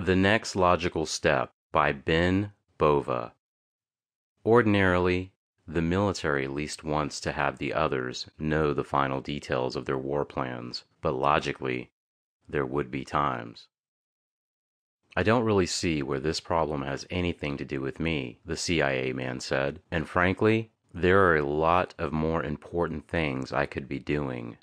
The Next Logical Step by Ben Bova. Ordinarily, the military least wants to have the others know the final details of their war plans, but logically, there would be times. I don't really see where this problem has anything to do with me, the CIA man said, and frankly, there are a lot of more important things I could be doing.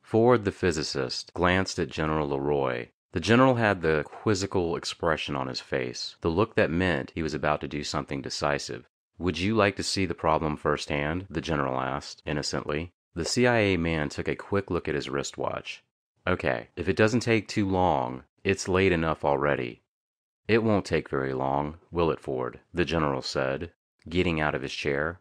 Ford, the physicist, glanced at General LeRoy, the general had the quizzical expression on his face, the look that meant he was about to do something decisive. Would you like to see the problem firsthand? the general asked, innocently. The CIA man took a quick look at his wristwatch. Okay, if it doesn't take too long, it's late enough already. It won't take very long, will it, Ford? the general said, getting out of his chair.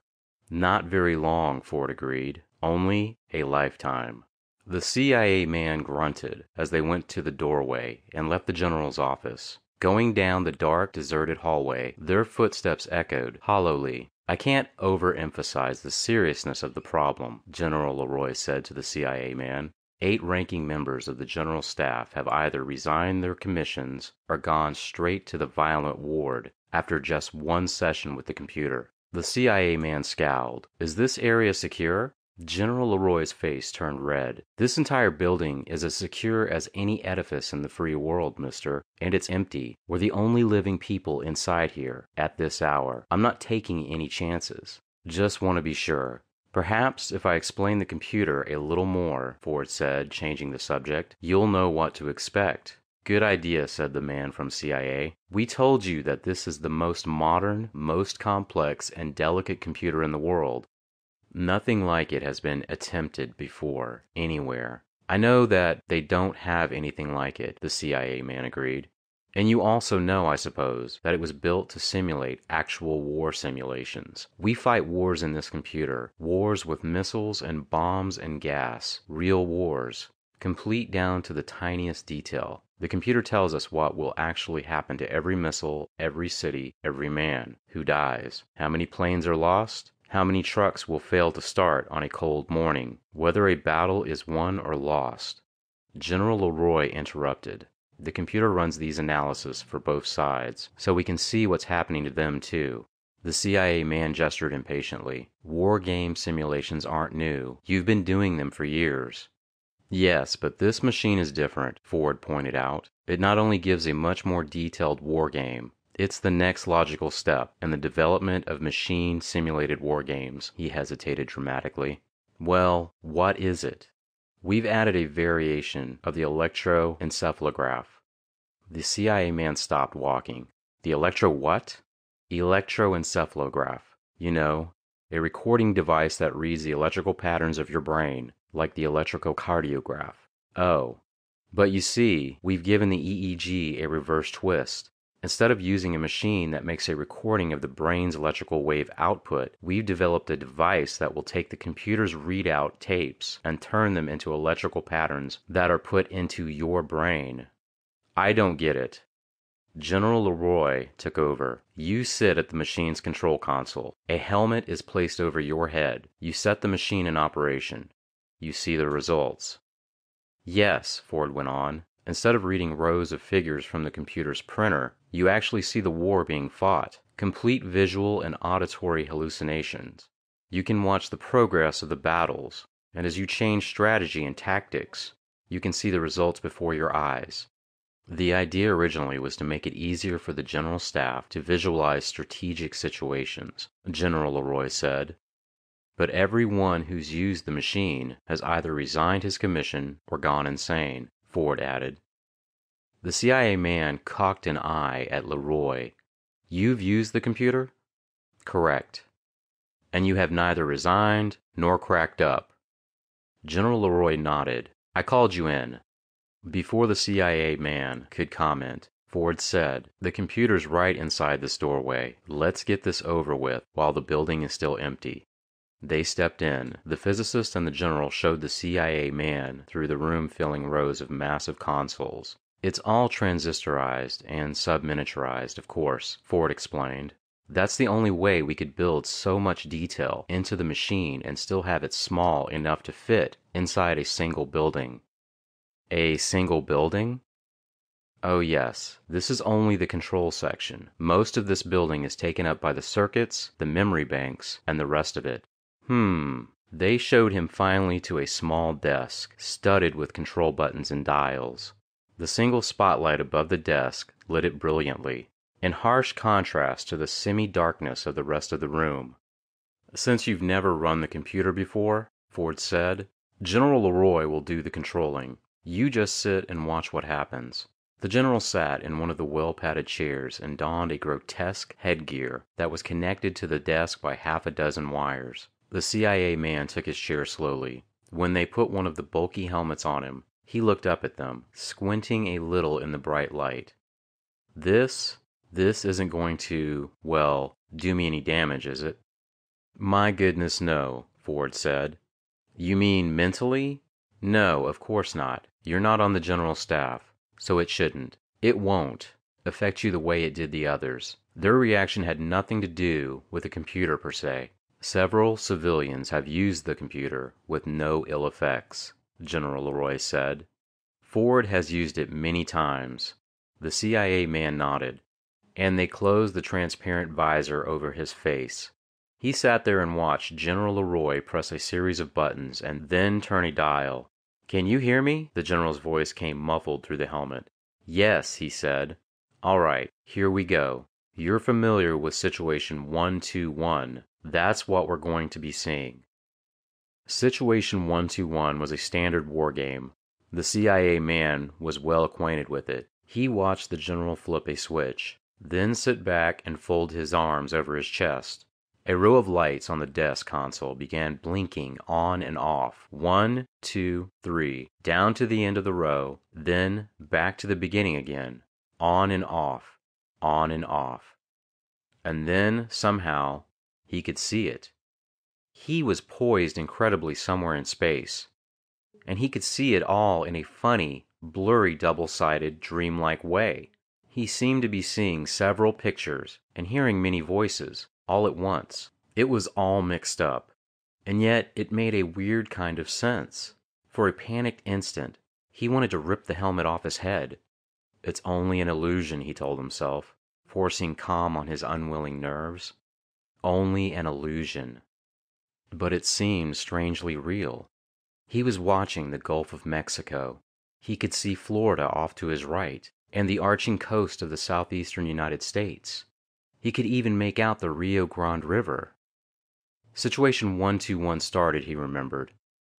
Not very long, Ford agreed. Only a lifetime. The CIA man grunted as they went to the doorway and left the general's office. Going down the dark, deserted hallway, their footsteps echoed hollowly. I can't overemphasize the seriousness of the problem, General Leroy said to the CIA man. Eight ranking members of the general staff have either resigned their commissions or gone straight to the violent ward after just one session with the computer. The CIA man scowled. Is this area secure? General LeRoy's face turned red. This entire building is as secure as any edifice in the free world, mister. And it's empty. We're the only living people inside here, at this hour. I'm not taking any chances. Just want to be sure. Perhaps if I explain the computer a little more, Ford said, changing the subject, you'll know what to expect. Good idea, said the man from CIA. We told you that this is the most modern, most complex, and delicate computer in the world. Nothing like it has been attempted before, anywhere. I know that they don't have anything like it, the CIA man agreed. And you also know, I suppose, that it was built to simulate actual war simulations. We fight wars in this computer, wars with missiles and bombs and gas, real wars, complete down to the tiniest detail. The computer tells us what will actually happen to every missile, every city, every man who dies, how many planes are lost, how many trucks will fail to start on a cold morning, whether a battle is won or lost. General Leroy interrupted. The computer runs these analyses for both sides, so we can see what's happening to them too. The CIA man gestured impatiently. War game simulations aren't new. You've been doing them for years. Yes, but this machine is different, Ford pointed out. It not only gives a much more detailed war game, it's the next logical step in the development of machine simulated war games. He hesitated dramatically. Well, what is it? We've added a variation of the electroencephalograph. The CIA man stopped walking. The electro what? Electroencephalograph. You know, a recording device that reads the electrical patterns of your brain, like the electrocardiograph. Oh. But you see, we've given the EEG a reverse twist. Instead of using a machine that makes a recording of the brain's electrical wave output, we've developed a device that will take the computer's readout tapes and turn them into electrical patterns that are put into your brain. I don't get it. General Leroy took over. You sit at the machine's control console. A helmet is placed over your head. You set the machine in operation. You see the results. Yes, Ford went on, instead of reading rows of figures from the computer's printer, you actually see the war being fought, complete visual and auditory hallucinations. You can watch the progress of the battles, and as you change strategy and tactics, you can see the results before your eyes. The idea originally was to make it easier for the general staff to visualize strategic situations, General Leroy said. But every one who's used the machine has either resigned his commission or gone insane, Ford added. The CIA man cocked an eye at Leroy. You've used the computer? Correct. And you have neither resigned nor cracked up. General Leroy nodded. I called you in. Before the CIA man could comment, Ford said, The computer's right inside this doorway. Let's get this over with while the building is still empty. They stepped in. The physicist and the general showed the CIA man through the room filling rows of massive consoles. "It's all transistorized and subminiaturized, of course," Ford explained. "That's the only way we could build so much detail into the machine and still have it small enough to fit inside a single building." "A single building?" "Oh, yes. This is only the control section. Most of this building is taken up by the circuits, the memory banks, and the rest of it." h hmm. They showed him finally to a small desk, studded with control buttons and dials. The single spotlight above the desk lit it brilliantly, in harsh contrast to the semi darkness of the rest of the room. Since you've never run the computer before, Ford said, General Leroy will do the controlling. You just sit and watch what happens. The general sat in one of the well padded chairs and donned a grotesque headgear that was connected to the desk by half a dozen wires. The CIA man took his chair slowly. When they put one of the bulky helmets on him, he looked up at them, squinting a little in the bright light. This, this isn't going to, well, do me any damage, is it? My goodness, no, Ford said. You mean mentally? No, of course not. You're not on the general staff, so it shouldn't. It won't affect you the way it did the others. Their reaction had nothing to do with the computer per se. Several civilians have used the computer with no ill effects. General LeRoy said. Ford has used it many times. The CIA man nodded, and they closed the transparent visor over his face. He sat there and watched General LeRoy press a series of buttons and then turn a dial. Can you hear me? The general's voice came muffled through the helmet. Yes, he said. All right, here we go. You're familiar with situation 121. That's what we're going to be seeing. Situation 121 was a standard war game. The CIA man was well acquainted with it. He watched the general flip a switch, then sit back and fold his arms over his chest. A row of lights on the desk console began blinking on and off. One, two, three, down to the end of the row, then back to the beginning again. On and off, on and off. And then, somehow, he could see it. He was poised incredibly somewhere in space, and he could see it all in a funny, blurry, double sided, dreamlike way. He seemed to be seeing several pictures and hearing many voices, all at once. It was all mixed up, and yet it made a weird kind of sense. For a panicked instant, he wanted to rip the helmet off his head. It's only an illusion, he told himself, forcing calm on his unwilling nerves. Only an illusion. But it seemed strangely real. He was watching the Gulf of Mexico. He could see Florida off to his right and the arching coast of the southeastern United States. He could even make out the Rio Grande River. Situation 121 started, he remembered,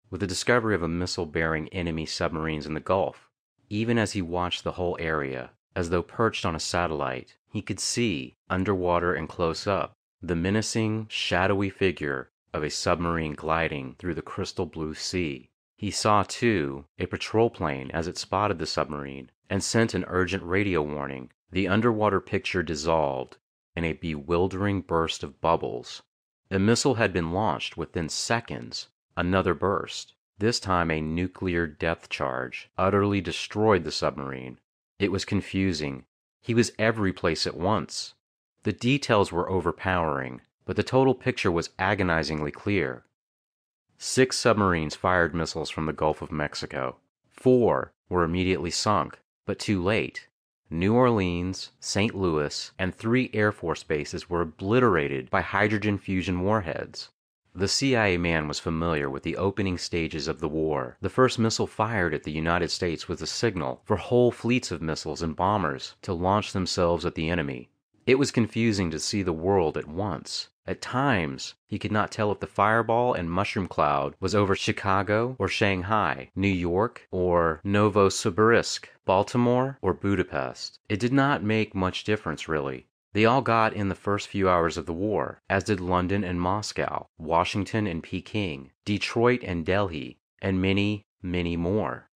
with the discovery of a missile bearing enemy submarines in the Gulf. Even as he watched the whole area, as though perched on a satellite, he could see, underwater and close up, the menacing, shadowy figure of a submarine gliding through the crystal blue sea. He saw, too, a patrol plane as it spotted the submarine and sent an urgent radio warning. The underwater picture dissolved in a bewildering burst of bubbles. A missile had been launched within seconds. Another burst. This time a nuclear depth charge utterly destroyed the submarine. It was confusing. He was every place at once. The details were overpowering but the total picture was agonizingly clear. Six submarines fired missiles from the Gulf of Mexico. Four were immediately sunk, but too late. New Orleans, St. Louis, and three Air Force bases were obliterated by hydrogen fusion warheads. The CIA man was familiar with the opening stages of the war. The first missile fired at the United States was a signal for whole fleets of missiles and bombers to launch themselves at the enemy. It was confusing to see the world at once. At times he could not tell if the fireball and mushroom cloud was over Chicago or Shanghai, New York or Novosibirsk, Baltimore or Budapest. It did not make much difference really. They all got in the first few hours of the war, as did London and Moscow, Washington and Peking, Detroit and Delhi, and many, many more.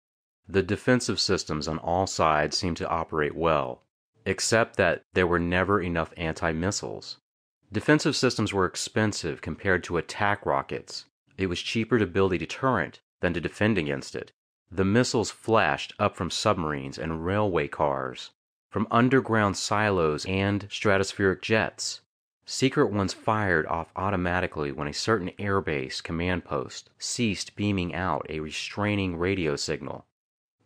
The defensive systems on all sides seemed to operate well, except that there were never enough anti missiles. Defensive systems were expensive compared to attack rockets. It was cheaper to build a deterrent than to defend against it. The missiles flashed up from submarines and railway cars, from underground silos and stratospheric jets. Secret ones fired off automatically when a certain airbase command post ceased beaming out a restraining radio signal.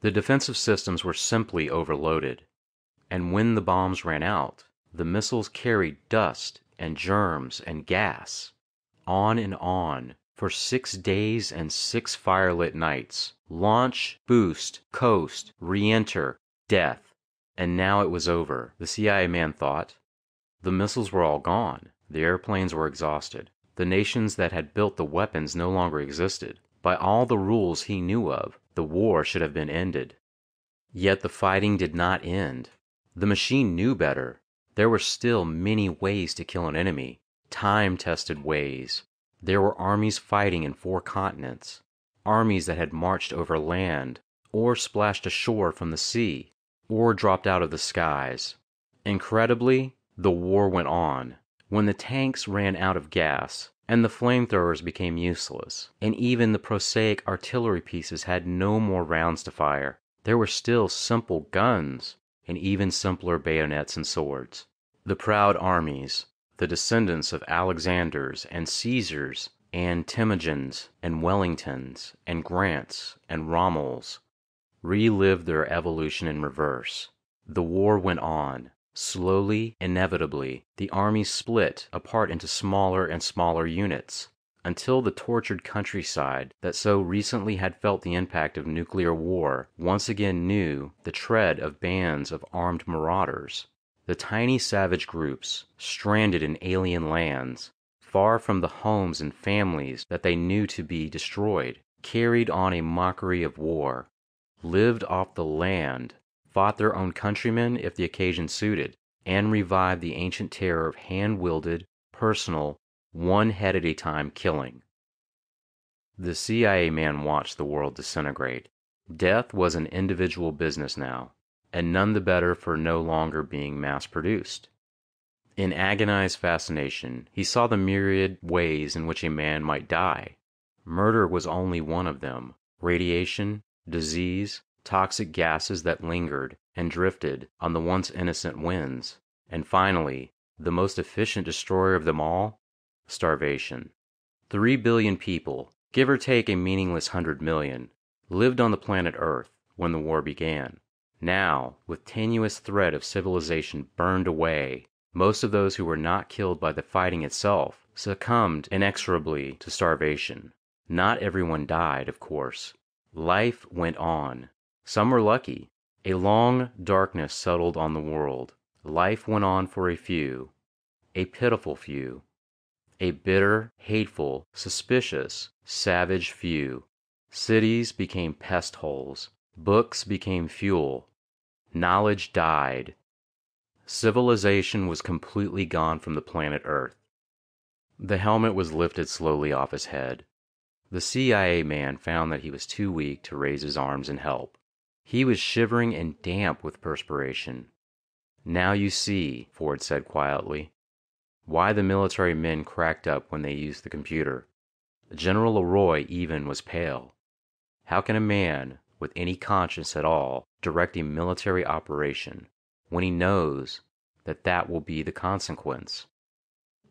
The defensive systems were simply overloaded. And when the bombs ran out, the missiles carried dust and germs and gas. On and on, for six days and six firelit nights. Launch, boost, coast, re enter, death. And now it was over, the CIA man thought. The missiles were all gone. The airplanes were exhausted. The nations that had built the weapons no longer existed. By all the rules he knew of, the war should have been ended. Yet the fighting did not end. The machine knew better. There were still many ways to kill an enemy, time tested ways. There were armies fighting in four continents, armies that had marched over land, or splashed ashore from the sea, or dropped out of the skies. Incredibly, the war went on. When the tanks ran out of gas, and the flamethrowers became useless, and even the prosaic artillery pieces had no more rounds to fire, there were still simple guns, and even simpler bayonets and swords. The proud armies, the descendants of Alexanders and Caesars and Timogens and Wellingtons and Grants and Rommels, relived their evolution in reverse. The war went on. Slowly, inevitably, the armies split apart into smaller and smaller units, until the tortured countryside that so recently had felt the impact of nuclear war once again knew the tread of bands of armed marauders. The tiny savage groups, stranded in alien lands, far from the homes and families that they knew to be destroyed, carried on a mockery of war, lived off the land, fought their own countrymen if the occasion suited, and revived the ancient terror of hand wielded, personal, one head at a time killing. The CIA man watched the world disintegrate. Death was an individual business now, and none the better for no longer being mass produced. In agonized fascination, he saw the myriad ways in which a man might die. Murder was only one of them radiation, disease, toxic gases that lingered and drifted on the once innocent winds, and finally, the most efficient destroyer of them all, Starvation. Three billion people, give or take a meaningless hundred million, lived on the planet Earth when the war began. Now, with tenuous thread of civilization burned away, most of those who were not killed by the fighting itself succumbed inexorably to starvation. Not everyone died, of course. Life went on. Some were lucky. A long darkness settled on the world. Life went on for a few, a pitiful few a bitter, hateful, suspicious, savage few. Cities became pest holes. Books became fuel. Knowledge died. Civilization was completely gone from the planet Earth. The helmet was lifted slowly off his head. The CIA man found that he was too weak to raise his arms and help. He was shivering and damp with perspiration. Now you see, Ford said quietly why the military men cracked up when they used the computer. General Leroy even was pale. How can a man, with any conscience at all, direct a military operation when he knows that that will be the consequence?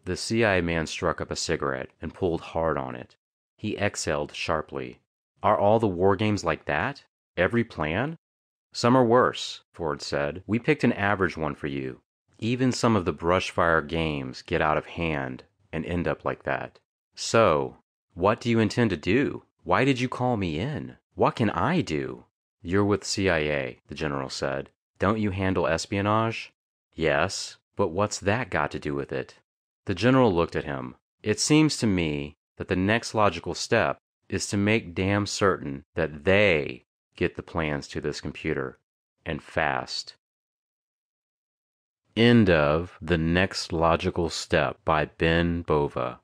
The CIA man struck up a cigarette and pulled hard on it. He exhaled sharply. Are all the war games like that? Every plan? Some are worse, Ford said. We picked an average one for you. Even some of the brushfire games get out of hand and end up like that. So, what do you intend to do? Why did you call me in? What can I do? You're with CIA, the general said. Don't you handle espionage? Yes, but what's that got to do with it? The general looked at him. It seems to me that the next logical step is to make damn certain that they get the plans to this computer, and fast. End of The Next Logical Step by Ben Bova.